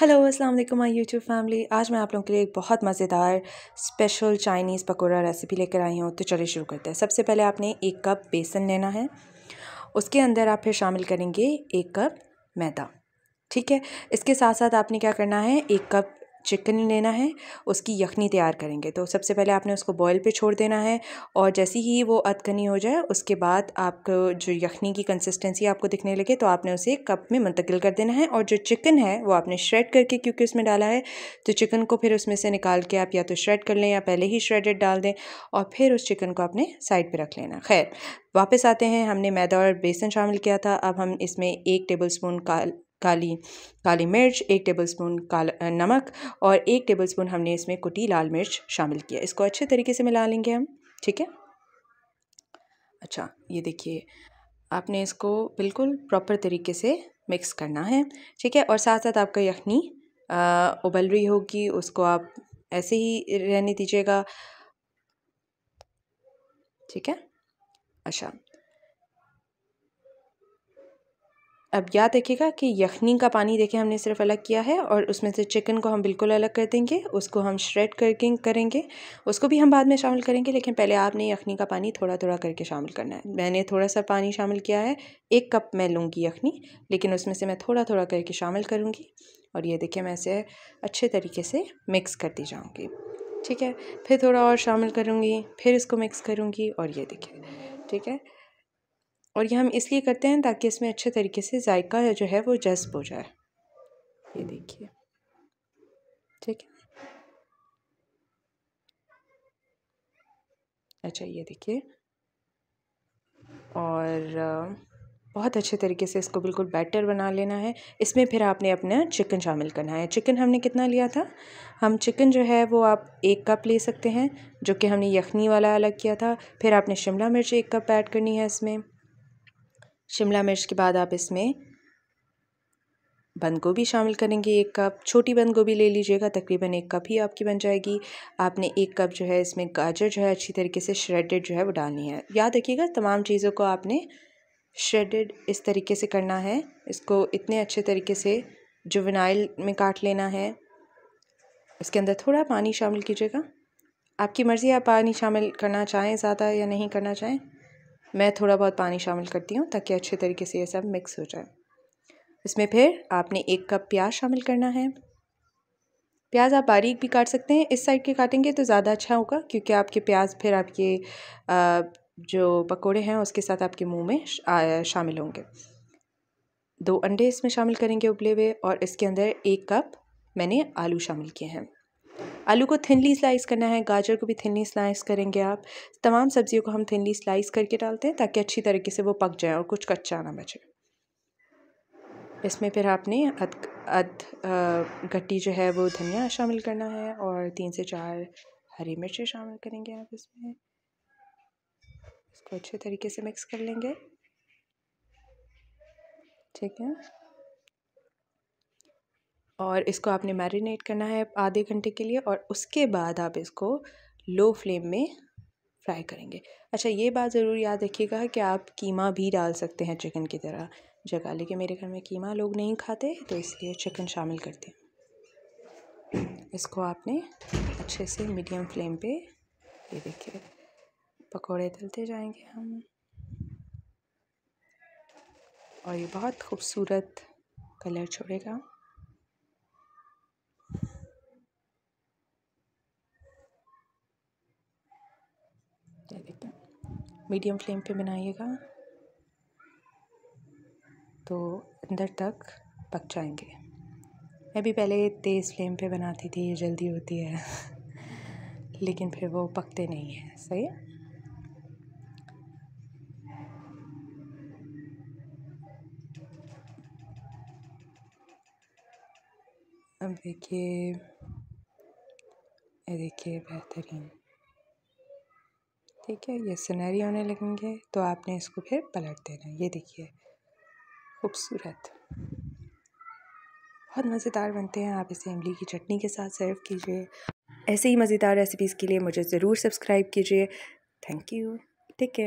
Hello अस्सलाम वालेकुम my YouTube family आज मैं आप लोगों के लिए एक बहुत मज़ेदार स्पेशल चाइनीज़ पकोड़ा रेसिपी लेकर आई हूँ तो चलिए शुरू करते हैं सबसे पहले आपने एक कप बेसन लेना है उसके अंदर आप फिर शामिल करेंगे एक कप मैदा ठीक है इसके साथ साथ आपने क्या करना है एक कप चिकन लेना है उसकी यखनी तैयार करेंगे तो सबसे पहले आपने उसको बॉयल पे छोड़ देना है और जैसे ही वो अदकनी हो जाए उसके बाद आपको जो यखनी की कंसिस्टेंसी आपको दिखने लगे तो आपने उसे कप में मुंतकिल कर देना है और जो चिकन है वो आपने श्रेड करके क्योंकि उसमें डाला है तो चिकन को फिर उसमें से निकाल के आप या तो श्रेड कर लें या पहले ही श्रेडेड डाल दें और फिर उस चिकन को आपने साइड पर रख लेना खैर वापस आते हैं हमने मैदा और बेसन शामिल किया था अब हम इसमें एक टेबल स्पून का काली काली मिर्च एक टेबलस्पून काला नमक और एक टेबलस्पून हमने इसमें कुटी लाल मिर्च शामिल किया इसको अच्छे तरीके से मिला लेंगे हम ठीक है अच्छा ये देखिए आपने इसको बिल्कुल प्रॉपर तरीके से मिक्स करना है ठीक है और साथ साथ आपका यखनी उबल रही होगी उसको आप ऐसे ही रहने दीजिएगा ठीक है अच्छा अब याद रखिएगा कि यखनी का पानी देखें हमने सिर्फ अलग किया है और उसमें से चिकन को हम बिल्कुल अलग कर देंगे उसको हम श्रेड करके करेंगे उसको भी हम बाद में शामिल करेंगे लेकिन पहले आपने यखनी का पानी थोड़ा थोड़ा करके शामिल करना है मैंने थोड़ा सा पानी शामिल किया है एक कप मैं लूँगी यखनी लेकिन उसमें से मैं थोड़ा थोड़ा करके शामिल करूँगी और ये देखिए मैं इसे अच्छे तरीके से मिक्स कर दी जाऊँगी ठीक है फिर थोड़ा और शामिल करूँगी फिर इसको मिक्स करूँगी और ये देखिए ठीक है और ये हम इसलिए करते हैं ताकि इसमें अच्छे तरीके से जायका जो है वो जज्ब हो जाए ये देखिए ठीक है अच्छा ये देखिए और बहुत अच्छे तरीके से इसको बिल्कुल बैटर बना लेना है इसमें फिर आपने अपना चिकन शामिल करना है चिकन हमने कितना लिया था हम चिकन जो है वो आप एक कप ले सकते हैं जो कि हमने यखनी वाला अलग किया था फिर आपने शिमला मिर्च एक कप ऐड करनी है इसमें शिमला मिर्च के बाद आप इसमें बंद गोभी शामिल करेंगे एक कप छोटी बंद गोभी ले लीजिएगा तकरीबन एक कप ही आपकी बन जाएगी आपने एक कप जो है इसमें गाजर जो है अच्छी तरीके से श्रेडेड जो है वो डालनी है याद रखिएगा तमाम चीज़ों को आपने श्रेडेड इस तरीके से करना है इसको इतने अच्छे तरीके से जो विनाइल में काट लेना है उसके अंदर थोड़ा पानी शामिल कीजिएगा आपकी मर्ज़ी आप पानी शामिल करना चाहें ज़्यादा या नहीं करना चाहें मैं थोड़ा बहुत पानी शामिल करती हूँ ताकि अच्छे तरीके से ये सब मिक्स हो जाए इसमें फिर आपने एक कप प्याज शामिल करना है प्याज आप बारीक भी काट सकते हैं इस साइड के काटेंगे तो ज़्यादा अच्छा होगा क्योंकि आपके प्याज फिर आपके जो पकोड़े हैं उसके साथ आपके मुंह में शामिल होंगे दो अंडे इसमें शामिल करेंगे उबले हुए और इसके अंदर एक कप मैंने आलू शामिल किए हैं आलू को थिनली स्लाइस करना है गाजर को भी थिनली स्लाइस करेंगे आप तमाम सब्जियों को हम थिनली स्लाइस करके डालते हैं ताकि अच्छी तरीके से वो पक जाए और कुछ कच्चा ना बचे इसमें फिर आपने अद अद गट्टी जो है वो धनिया शामिल करना है और तीन से चार हरी मिर्चें शामिल करेंगे आप इसमें इसको अच्छे तरीके से मिक्स कर लेंगे ठीक है और इसको आपने मैरिनेट करना है आधे घंटे के लिए और उसके बाद आप इसको लो फ्लेम में फ्राई करेंगे अच्छा ये बात ज़रूर याद रखिएगा कि आप कीमा भी डाल सकते हैं चिकन की तरह जगह लेकिन मेरे घर में कीमा लोग नहीं खाते तो इसलिए चिकन शामिल करते हैं इसको आपने अच्छे से मीडियम फ्लेम पे ये देखिए पकोड़े तलते जाएंगे हम और ये बहुत खूबसूरत कलर छोड़ेगा मीडियम फ्लेम पे बनाइएगा तो अंदर तक पक जाएंगे मैं भी पहले तेज़ फ्लेम पे बनाती थी ये जल्दी होती है लेकिन फिर वो पकते नहीं हैं सही है? अब देखिए ये देखिए बेहतरीन ठीक है ये सुनहरी होने लगेंगे तो आपने इसको फिर पलट देना ये देखिए खूबसूरत बहुत मज़ेदार बनते हैं आप इसे इमली की चटनी के साथ सर्व कीजिए ऐसे ही मज़ेदार रेसिपीज़ के लिए मुझे ज़रूर सब्सक्राइब कीजिए थैंक यू टेक केयर